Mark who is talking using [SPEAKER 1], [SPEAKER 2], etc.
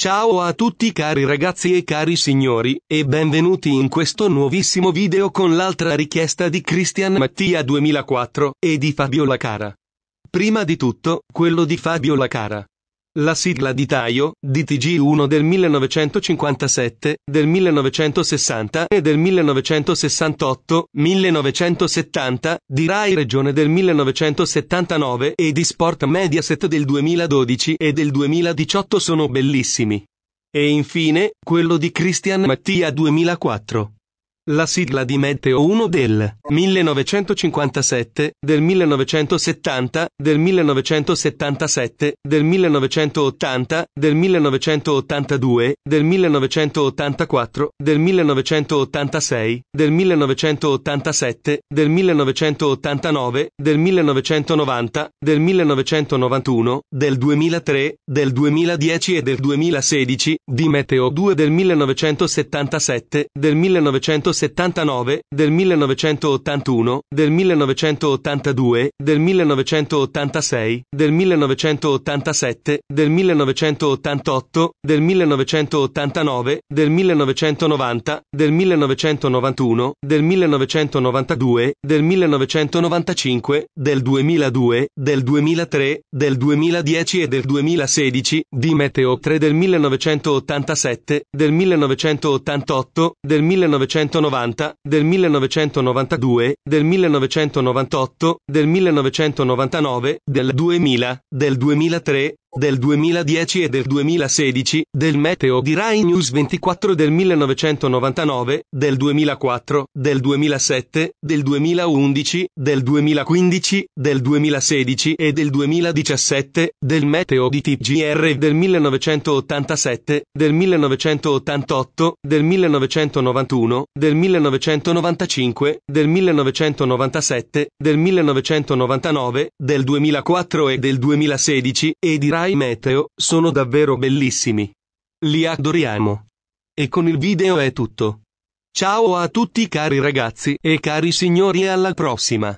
[SPEAKER 1] Ciao a tutti cari ragazzi e cari signori, e benvenuti in questo nuovissimo video con l'altra richiesta di Christian Mattia 2004 e di Fabio Lacara. Prima di tutto, quello di Fabio Lacara. La sigla di Taio, di TG1 del 1957, del 1960 e del 1968, 1970, di Rai Regione del 1979 e di Sport Mediaset del 2012 e del 2018 sono bellissimi. E infine, quello di Christian Mattia 2004. La sigla di Meteo 1 del 1957, del 1970, del 1977, del 1980, del 1982, del 1984, del 1986, del 1987, del 1989, del 1990, del 1991, del 2003, del 2010 e del 2016, di Meteo 2 del 1977, del 1977, 1979, del 1981, del 1982, del 1986, del 1987, del 1988, del 1989, del 1990, del 1991, del 1992, del 1995, del 2002, del 2003, del 2010 e del 2016, di Meteo 3 del 1987, del 1988, del 1990, 190, del 1992, del 1998, del 1999, del 2000, del 2003, del 2010 e del 2016, del meteo di Rai News 24 del 1999, del 2004, del 2007, del 2011, del 2015, del 2016 e del 2017, del meteo di TGR del 1987, del 1988, del 1991, del 1995, del 1997, del 1999, del 2004 e del 2016, e di Rai Rai Meteo, sono davvero bellissimi. Li adoriamo. E con il video è tutto. Ciao a tutti cari ragazzi e cari signori alla prossima.